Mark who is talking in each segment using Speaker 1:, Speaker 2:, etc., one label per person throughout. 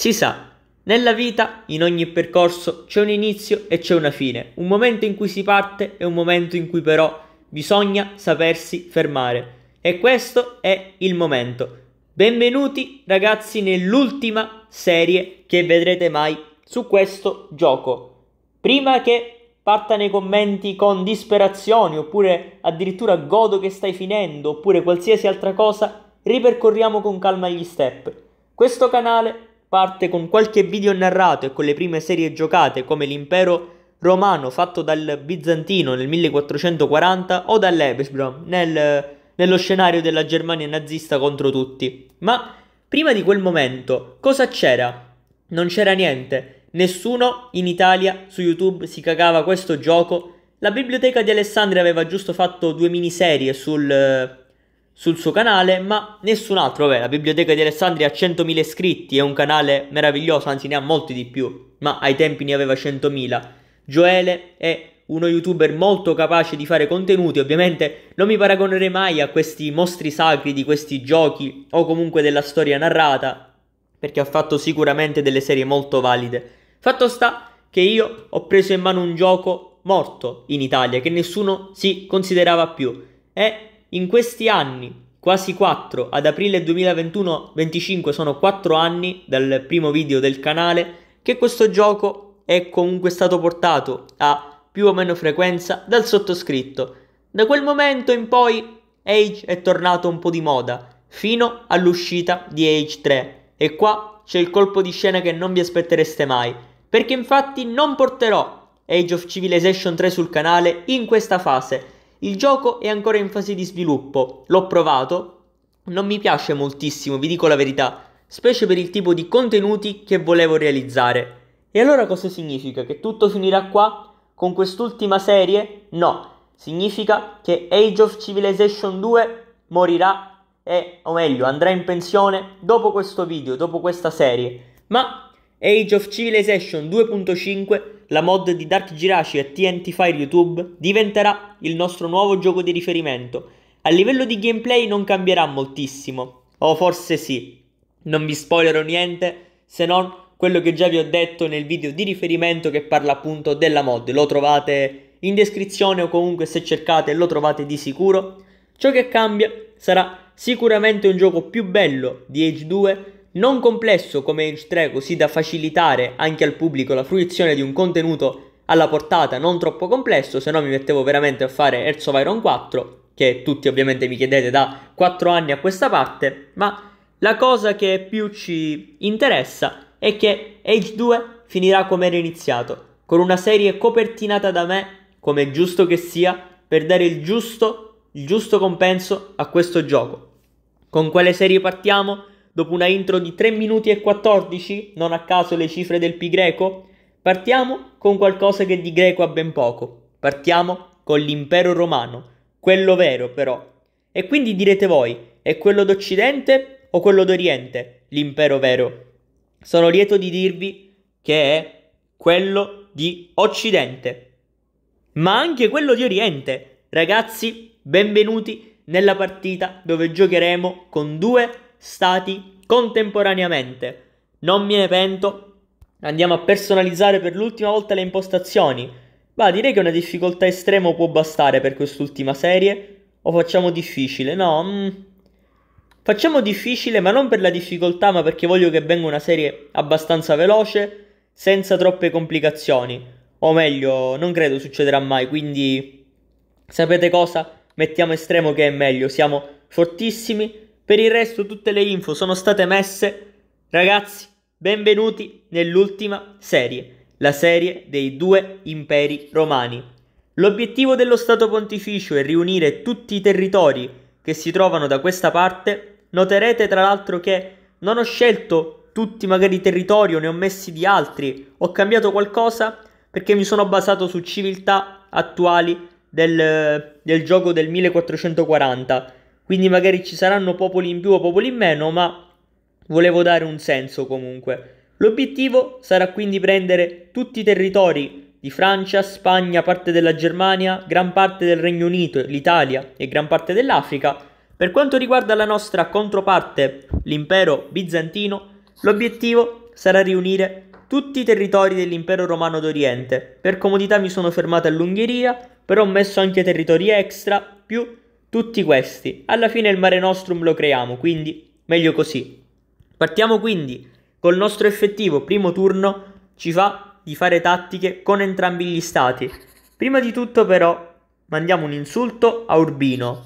Speaker 1: Si sa, nella vita, in ogni percorso, c'è un inizio e c'è una fine, un momento in cui si parte e un momento in cui però bisogna sapersi fermare. E questo è il momento. Benvenuti ragazzi nell'ultima serie che vedrete mai su questo gioco. Prima che parta nei commenti con disperazione oppure addirittura godo che stai finendo oppure qualsiasi altra cosa, ripercorriamo con calma gli step. Questo canale parte con qualche video narrato e con le prime serie giocate come l'impero romano fatto dal bizantino nel 1440 o dall'Ebsbrom nel, nello scenario della Germania nazista contro tutti. Ma prima di quel momento cosa c'era? Non c'era niente, nessuno in Italia su YouTube si cagava questo gioco. La biblioteca di Alessandria aveva giusto fatto due miniserie sul sul suo canale, ma nessun altro. Vabbè, la Biblioteca di Alessandria ha 100.000 iscritti, è un canale meraviglioso, anzi ne ha molti di più, ma ai tempi ne aveva 100.000. Gioele è uno youtuber molto capace di fare contenuti, ovviamente non mi paragonerei mai a questi mostri sacri di questi giochi o comunque della storia narrata, perché ha fatto sicuramente delle serie molto valide. Fatto sta che io ho preso in mano un gioco morto in Italia che nessuno si considerava più e in questi anni, quasi 4, ad aprile 2021, 25 sono 4 anni dal primo video del canale, che questo gioco è comunque stato portato a più o meno frequenza dal sottoscritto. Da quel momento in poi Age è tornato un po' di moda, fino all'uscita di Age 3. E qua c'è il colpo di scena che non vi aspettereste mai, perché infatti non porterò Age of Civilization 3 sul canale in questa fase, il gioco è ancora in fase di sviluppo, l'ho provato, non mi piace moltissimo, vi dico la verità, specie per il tipo di contenuti che volevo realizzare. E allora cosa significa? Che tutto finirà qua? Con quest'ultima serie? No, significa che Age of Civilization 2 morirà e, o meglio, andrà in pensione dopo questo video, dopo questa serie. Ma Age of Civilization 2.5, la mod di Dark Girashi e TNT Fire YouTube, diventerà il nostro nuovo gioco di riferimento. A livello di gameplay non cambierà moltissimo, o oh, forse sì. Non vi spoilerò niente, se non quello che già vi ho detto nel video di riferimento che parla appunto della mod. Lo trovate in descrizione o comunque se cercate lo trovate di sicuro. Ciò che cambia sarà sicuramente un gioco più bello di Age 2, non complesso come H3 così da facilitare anche al pubblico la fruizione di un contenuto alla portata non troppo complesso, se no mi mettevo veramente a fare Earth of Iron 4, che tutti ovviamente mi chiedete da 4 anni a questa parte, ma la cosa che più ci interessa è che Age 2 finirà come era iniziato, con una serie copertinata da me, come è giusto che sia, per dare il giusto, il giusto compenso a questo gioco. Con quale serie partiamo? Dopo una intro di 3 minuti e 14, non a caso le cifre del pi greco, partiamo con qualcosa che di greco ha ben poco. Partiamo con l'impero romano, quello vero però. E quindi direte voi, è quello d'Occidente o quello d'Oriente l'impero vero? Sono lieto di dirvi che è quello di Occidente, ma anche quello di Oriente. Ragazzi, benvenuti nella partita dove giocheremo con due stati contemporaneamente. Non mi ne pento. Andiamo a personalizzare per l'ultima volta le impostazioni. Va, direi che una difficoltà estrema può bastare per quest'ultima serie. O facciamo difficile? No, mm. Facciamo difficile, ma non per la difficoltà, ma perché voglio che venga una serie abbastanza veloce, senza troppe complicazioni. O meglio, non credo succederà mai, quindi... Sapete cosa? Mettiamo estremo che è meglio, siamo fortissimi, per il resto tutte le info sono state messe. Ragazzi, benvenuti nell'ultima serie, la serie dei due imperi romani. L'obiettivo dello Stato pontificio è riunire tutti i territori che si trovano da questa parte. Noterete tra l'altro che non ho scelto tutti magari i territori, ne ho messi di altri, ho cambiato qualcosa perché mi sono basato su civiltà attuali del, del gioco del 1440 quindi magari ci saranno popoli in più o popoli in meno, ma volevo dare un senso comunque. L'obiettivo sarà quindi prendere tutti i territori di Francia, Spagna, parte della Germania, gran parte del Regno Unito, l'Italia e gran parte dell'Africa. Per quanto riguarda la nostra controparte, l'impero bizantino, l'obiettivo sarà riunire tutti i territori dell'impero romano d'Oriente. Per comodità mi sono fermato all'Ungheria, però ho messo anche territori extra, più tutti questi. Alla fine il Mare Nostrum lo creiamo, quindi meglio così. Partiamo quindi col nostro effettivo primo turno, ci fa di fare tattiche con entrambi gli stati. Prima di tutto però mandiamo un insulto a Urbino,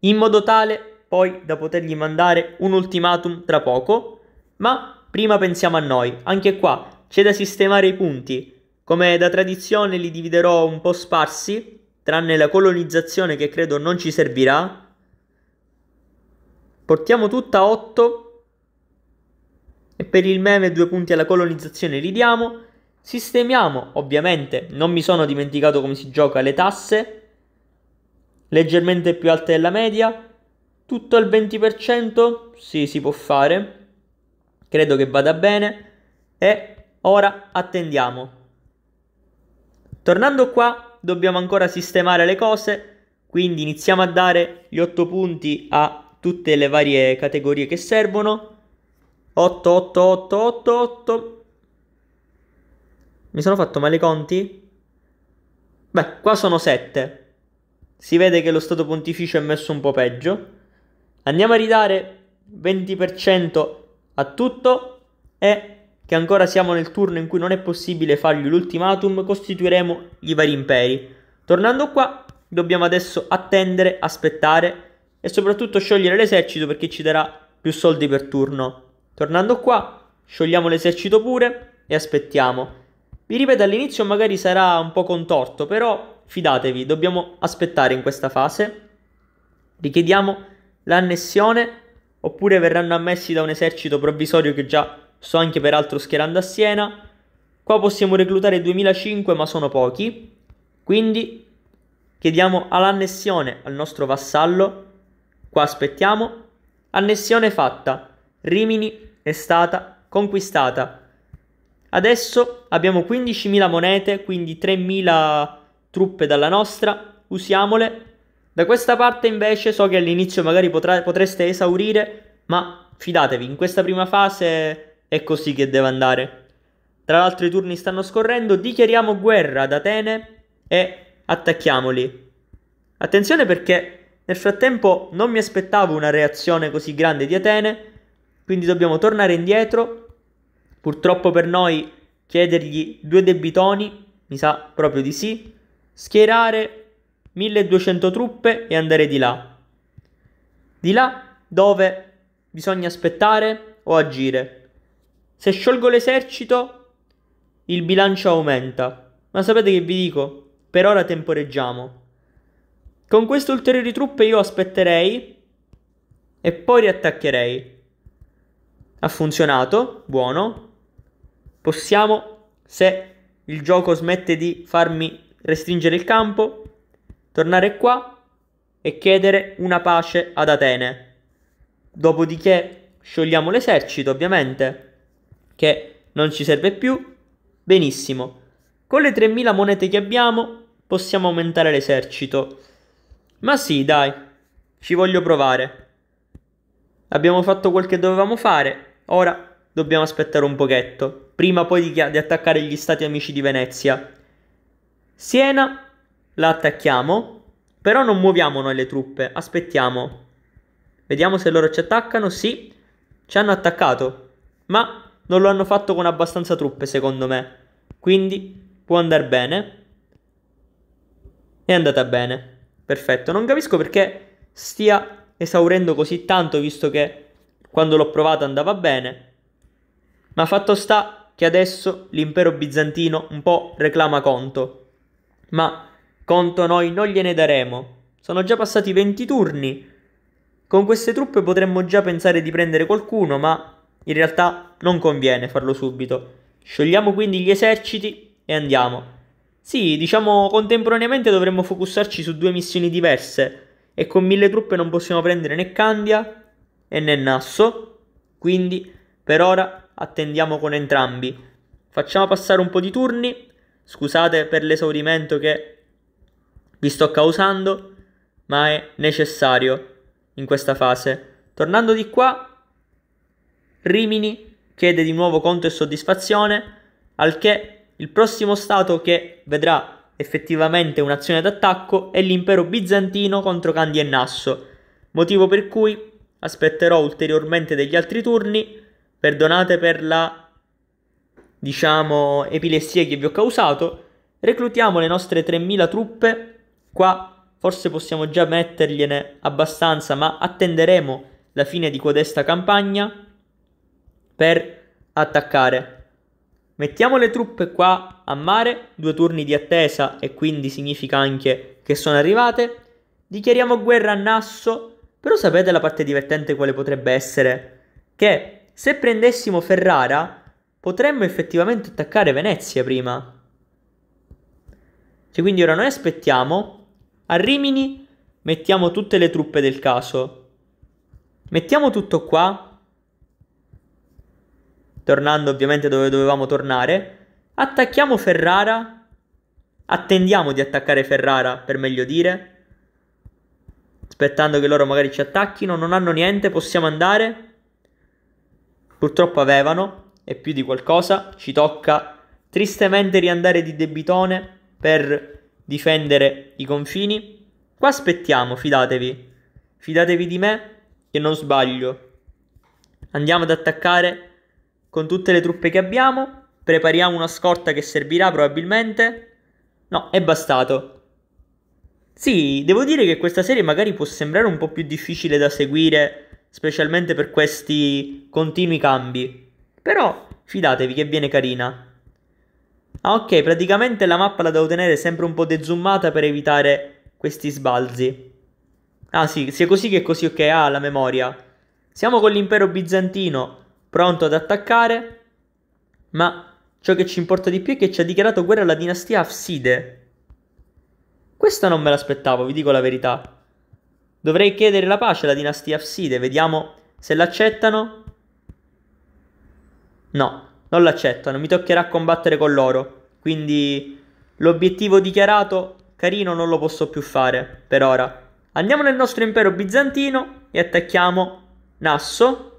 Speaker 1: in modo tale poi da potergli mandare un ultimatum tra poco, ma prima pensiamo a noi. Anche qua c'è da sistemare i punti. Come da tradizione li dividerò un po' sparsi tranne la colonizzazione che credo non ci servirà. Portiamo tutta a 8 e per il meme due punti alla colonizzazione li diamo. Sistemiamo, ovviamente non mi sono dimenticato come si gioca le tasse, leggermente più alte della media, tutto al 20%, sì si può fare, credo che vada bene e ora attendiamo. Tornando qua dobbiamo ancora sistemare le cose, quindi iniziamo a dare gli 8 punti a tutte le varie categorie che servono. 8, 8, 8, 8, 8. Mi sono fatto male i conti? Beh, qua sono 7. Si vede che lo stato pontificio è messo un po' peggio. Andiamo a ridare 20% a tutto e che ancora siamo nel turno in cui non è possibile fargli l'ultimatum, costituiremo i vari imperi. Tornando qua, dobbiamo adesso attendere, aspettare e soprattutto sciogliere l'esercito perché ci darà più soldi per turno. Tornando qua, sciogliamo l'esercito pure e aspettiamo. Vi ripeto, all'inizio magari sarà un po' contorto, però fidatevi, dobbiamo aspettare in questa fase. Richiediamo l'annessione oppure verranno ammessi da un esercito provvisorio che già Sto anche peraltro schierando a Siena. Qua possiamo reclutare 2005 ma sono pochi. Quindi chiediamo all'annessione al nostro vassallo. Qua aspettiamo. Annessione fatta. Rimini è stata conquistata. Adesso abbiamo 15.000 monete, quindi 3.000 truppe dalla nostra. Usiamole. Da questa parte invece so che all'inizio magari potrà, potreste esaurire, ma fidatevi, in questa prima fase è così che deve andare. Tra l'altro i turni stanno scorrendo, dichiariamo guerra ad Atene e attacchiamoli. Attenzione perché nel frattempo non mi aspettavo una reazione così grande di Atene, quindi dobbiamo tornare indietro. Purtroppo per noi chiedergli due debitoni, mi sa proprio di sì, schierare 1200 truppe e andare di là. Di là dove bisogna aspettare o agire. Se sciolgo l'esercito, il bilancio aumenta. Ma sapete che vi dico? Per ora temporeggiamo. Con queste ulteriori truppe io aspetterei e poi riattaccherei. Ha funzionato, buono. Possiamo, se il gioco smette di farmi restringere il campo, tornare qua e chiedere una pace ad Atene. Dopodiché sciogliamo l'esercito, ovviamente che non ci serve più, benissimo. Con le 3000 monete che abbiamo possiamo aumentare l'esercito. Ma sì, dai, ci voglio provare. Abbiamo fatto quel che dovevamo fare, ora dobbiamo aspettare un pochetto, prima poi di, di attaccare gli stati amici di Venezia. Siena la attacchiamo, però non muoviamo noi le truppe, aspettiamo. Vediamo se loro ci attaccano, sì, ci hanno attaccato, ma non lo hanno fatto con abbastanza truppe, secondo me. Quindi può andare bene. È andata bene. Perfetto. Non capisco perché stia esaurendo così tanto, visto che quando l'ho provata andava bene. Ma fatto sta che adesso l'impero bizantino un po' reclama conto. Ma conto noi non gliene daremo. Sono già passati 20 turni. Con queste truppe potremmo già pensare di prendere qualcuno, ma in realtà non conviene farlo subito. Sciogliamo quindi gli eserciti e andiamo. Sì, diciamo contemporaneamente dovremmo focussarci su due missioni diverse e con mille truppe non possiamo prendere né Candia e né Nasso, quindi per ora attendiamo con entrambi. Facciamo passare un po' di turni, scusate per l'esaurimento che vi sto causando, ma è necessario in questa fase. Tornando di qua Rimini chiede di nuovo conto e soddisfazione, al che il prossimo stato che vedrà effettivamente un'azione d'attacco è l'impero bizantino contro Candi e Nasso, motivo per cui aspetterò ulteriormente degli altri turni, perdonate per la diciamo epilessia che vi ho causato, reclutiamo le nostre 3000 truppe, qua forse possiamo già mettergliene abbastanza, ma attenderemo la fine di codesta campagna per attaccare. Mettiamo le truppe qua a mare, due turni di attesa e quindi significa anche che sono arrivate. Dichiariamo guerra a Nasso, però sapete la parte divertente quale potrebbe essere? Che se prendessimo Ferrara potremmo effettivamente attaccare Venezia prima. Cioè quindi ora noi aspettiamo, a Rimini mettiamo tutte le truppe del caso. Mettiamo tutto qua tornando ovviamente dove dovevamo tornare. Attacchiamo Ferrara, attendiamo di attaccare Ferrara per meglio dire, aspettando che loro magari ci attacchino, non hanno niente, possiamo andare. Purtroppo avevano, e più di qualcosa, ci tocca tristemente riandare di debitone per difendere i confini. Qua aspettiamo, fidatevi, fidatevi di me che non sbaglio. Andiamo ad attaccare con tutte le truppe che abbiamo, prepariamo una scorta che servirà probabilmente. No, è bastato. Sì, devo dire che questa serie magari può sembrare un po' più difficile da seguire, specialmente per questi continui cambi. Però fidatevi che viene carina. Ah ok, praticamente la mappa la devo tenere sempre un po' dezoomata per evitare questi sbalzi. Ah sì, sia così che così ok, ah la memoria. Siamo con l'impero bizantino, pronto ad attaccare, ma ciò che ci importa di più è che ci ha dichiarato guerra la dinastia Afside. Questa non me l'aspettavo, vi dico la verità. Dovrei chiedere la pace alla dinastia Afside, vediamo se l'accettano. No, non l'accettano, mi toccherà combattere con loro. Quindi l'obiettivo dichiarato, carino, non lo posso più fare per ora. Andiamo nel nostro impero bizantino e attacchiamo Nasso,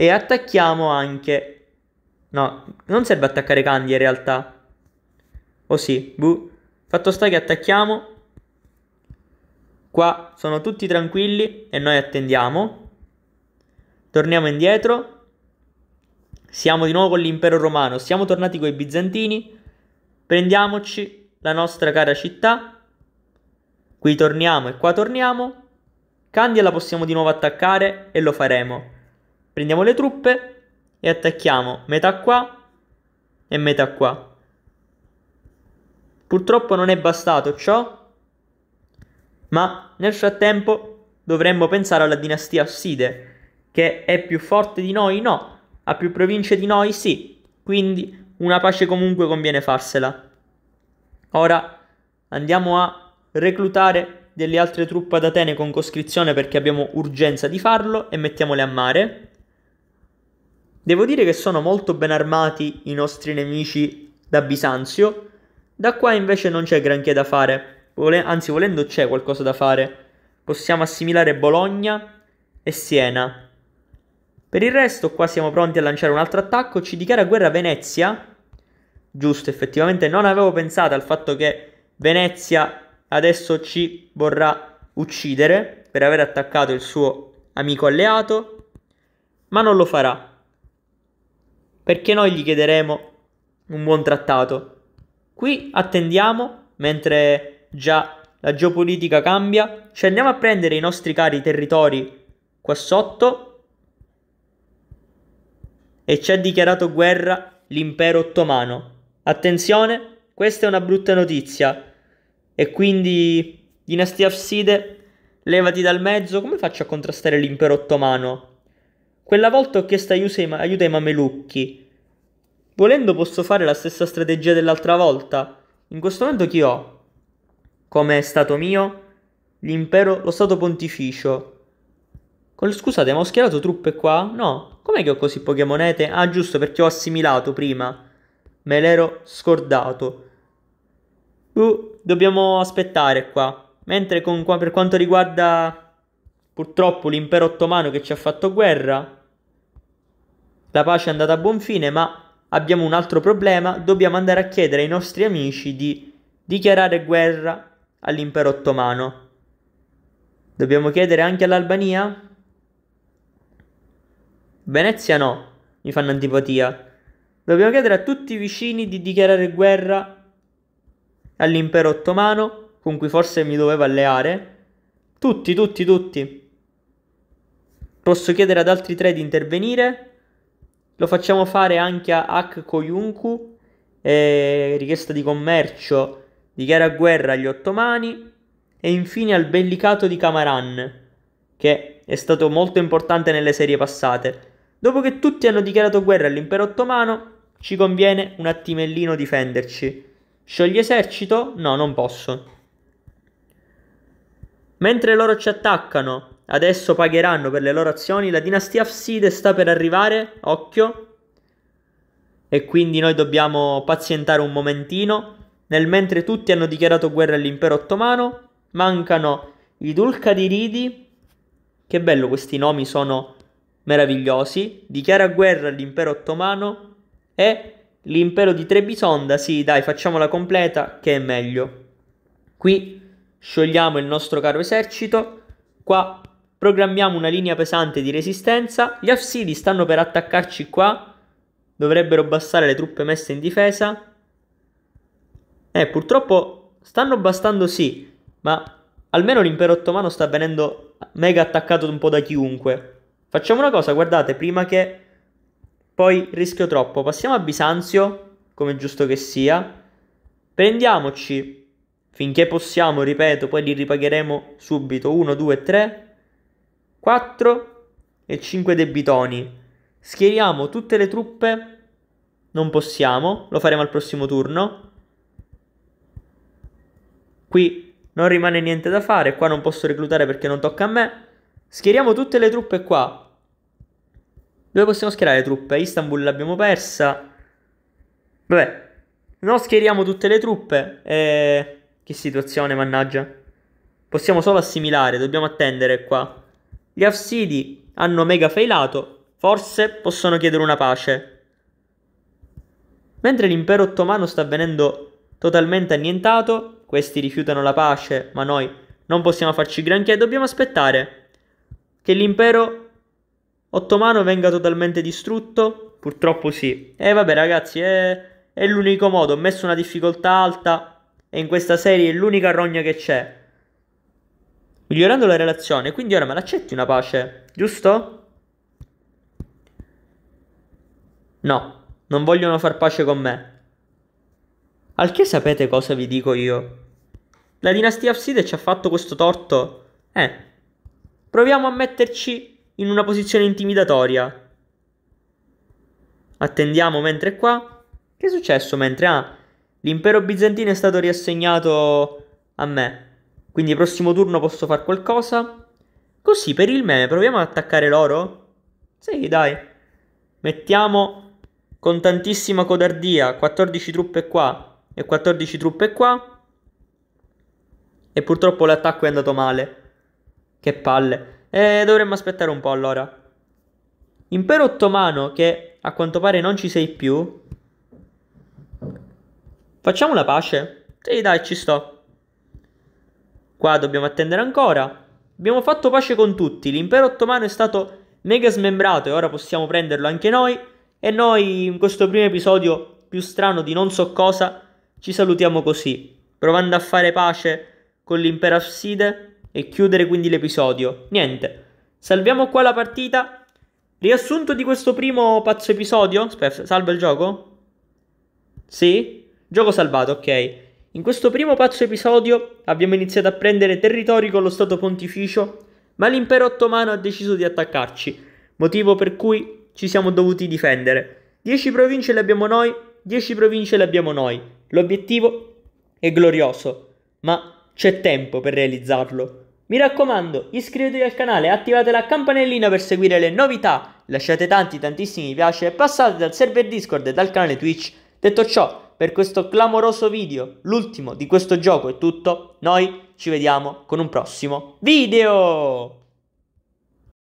Speaker 1: e attacchiamo anche... No, non serve attaccare Candy in realtà. O oh sì, buh. Fatto sta che attacchiamo. Qua sono tutti tranquilli e noi attendiamo. Torniamo indietro. Siamo di nuovo con l'impero romano, siamo tornati con i bizantini. Prendiamoci la nostra cara città. Qui torniamo e qua torniamo. Candia la possiamo di nuovo attaccare e lo faremo. Prendiamo le truppe e attacchiamo metà qua e metà qua. Purtroppo non è bastato ciò, ma nel frattempo dovremmo pensare alla dinastia Asside, che è più forte di noi? No. Ha più province di noi? Sì. Quindi una pace comunque conviene farsela. Ora andiamo a reclutare delle altre truppe ad Atene con coscrizione perché abbiamo urgenza di farlo e mettiamole a mare. Devo dire che sono molto ben armati i nostri nemici da Bisanzio. Da qua invece non c'è granché da fare. Vole- anzi, volendo c'è qualcosa da fare. Possiamo assimilare Bologna e Siena. Per il resto, qua siamo pronti a lanciare un altro attacco. Ci dichiara guerra Venezia. Giusto, effettivamente non avevo pensato al fatto che Venezia adesso ci vorrà uccidere per aver attaccato il suo amico alleato, ma non lo farà perché noi gli chiederemo un buon trattato. Qui attendiamo, mentre già la geopolitica cambia, ci andiamo a prendere i nostri cari territori qua sotto e ci ha dichiarato guerra l'impero ottomano. Attenzione, questa è una brutta notizia e quindi dinastia Afside, levati dal mezzo, come faccio a contrastare l'impero ottomano? Quella volta ho chiesto aiuto ai mamelucchi. Volendo posso fare la stessa strategia dell'altra volta. In questo momento chi ho? Come è stato mio? L'impero, lo stato pontificio. Con, scusate, ma ho schierato truppe qua? No. Com'è che ho così poche monete? Ah, giusto, perché ho assimilato prima. Me l'ero scordato. Uh, dobbiamo aspettare qua. Mentre con, qua, per quanto riguarda purtroppo l'impero ottomano che ci ha fatto guerra, la pace è andata a buon fine, ma abbiamo un altro problema, dobbiamo andare a chiedere ai nostri amici di dichiarare guerra all'impero ottomano. Dobbiamo chiedere anche all'Albania? Venezia no, mi fanno antipatia. Dobbiamo chiedere a tutti i vicini di dichiarare guerra all'impero ottomano, con cui forse mi dovevo alleare. Tutti, tutti, tutti. Posso chiedere ad altri tre di intervenire? Lo facciamo fare anche a Ak Koyunku, eh, richiesta di commercio, dichiara guerra agli ottomani. E infine al bellicato di Camaran, che è stato molto importante nelle serie passate. Dopo che tutti hanno dichiarato guerra all'impero ottomano, ci conviene un attimellino difenderci. Sciogli esercito? No, non posso. Mentre loro ci attaccano, adesso pagheranno per le loro azioni. La dinastia Afside sta per arrivare, occhio. E quindi noi dobbiamo pazientare un momentino. Nel mentre tutti hanno dichiarato guerra all'impero ottomano, mancano i Dulcadiridi. Che bello, questi nomi sono meravigliosi. Dichiara guerra all'impero ottomano e l'impero di Trebisonda. Sì, dai, facciamola completa, che è meglio. Qui sciogliamo il nostro caro esercito. Qua Programmiamo una linea pesante di resistenza. Gli Afsidi stanno per attaccarci qua. Dovrebbero bastare le truppe messe in difesa. Eh, purtroppo stanno bastando sì, ma almeno l'impero ottomano sta venendo mega attaccato un po' da chiunque. Facciamo una cosa, guardate, prima che poi rischio troppo. Passiamo a Bisanzio, come giusto che sia. Prendiamoci, finché possiamo, ripeto, poi li ripagheremo subito, 1, 2, 3. 4 e 5 debitoni. Schieriamo tutte le truppe. Non possiamo, lo faremo al prossimo turno. Qui non rimane niente da fare, qua non posso reclutare perché non tocca a me. Schieriamo tutte le truppe qua. Dove possiamo schierare le truppe? Istanbul l'abbiamo persa. Vabbè, non schieriamo tutte le truppe. Eh, che situazione, mannaggia. Possiamo solo assimilare, dobbiamo attendere qua. Gli Afsidi hanno mega failato, forse possono chiedere una pace. Mentre l'impero ottomano sta venendo totalmente annientato, questi rifiutano la pace, ma noi non possiamo farci granché, dobbiamo aspettare che l'impero ottomano venga totalmente distrutto? Purtroppo sì. E eh, vabbè ragazzi, è, è l'unico modo, ho messo una difficoltà alta e in questa serie è l'unica rogna che c'è migliorando la relazione, quindi ora me l'accetti una pace, giusto? No, non vogliono far pace con me. Al che sapete cosa vi dico io? La dinastia Abside ci ha fatto questo torto? Eh, proviamo a metterci in una posizione intimidatoria. Attendiamo mentre qua. Che è successo mentre? Ah, l'impero bizantino è stato riassegnato a me. Quindi prossimo turno posso fare qualcosa. Così per il meme proviamo ad attaccare loro. Sì, dai. Mettiamo con tantissima codardia 14 truppe qua e 14 truppe qua. E purtroppo l'attacco è andato male. Che palle. E eh, dovremmo aspettare un po' allora. Impero ottomano che a quanto pare non ci sei più. Facciamo la pace? Sì, dai, ci sto. Qua dobbiamo attendere ancora. Abbiamo fatto pace con tutti, l'impero ottomano è stato mega smembrato e ora possiamo prenderlo anche noi. E noi in questo primo episodio più strano di non so cosa ci salutiamo così, provando a fare pace con l'impero Asside e chiudere quindi l'episodio. Niente, salviamo qua la partita. Riassunto di questo primo pazzo episodio. Aspetta, salva il gioco? Sì? Gioco salvato, ok. In questo primo pazzo episodio abbiamo iniziato a prendere territori con lo Stato Pontificio, ma l'impero ottomano ha deciso di attaccarci, motivo per cui ci siamo dovuti difendere. 10 province le abbiamo noi, 10 province le abbiamo noi. L'obiettivo è glorioso, ma c'è tempo per realizzarlo. Mi raccomando, iscrivetevi al canale, attivate la campanellina per seguire le novità, lasciate tanti tantissimi mi piace e passate dal server Discord e dal canale Twitch. Detto ciò, per questo clamoroso video, l'ultimo di questo gioco è tutto, noi ci vediamo con un prossimo video!